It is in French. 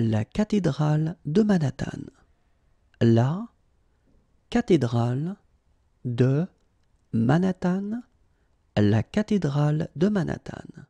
la cathédrale de Manhattan. La cathédrale de Manhattan. La cathédrale de Manhattan.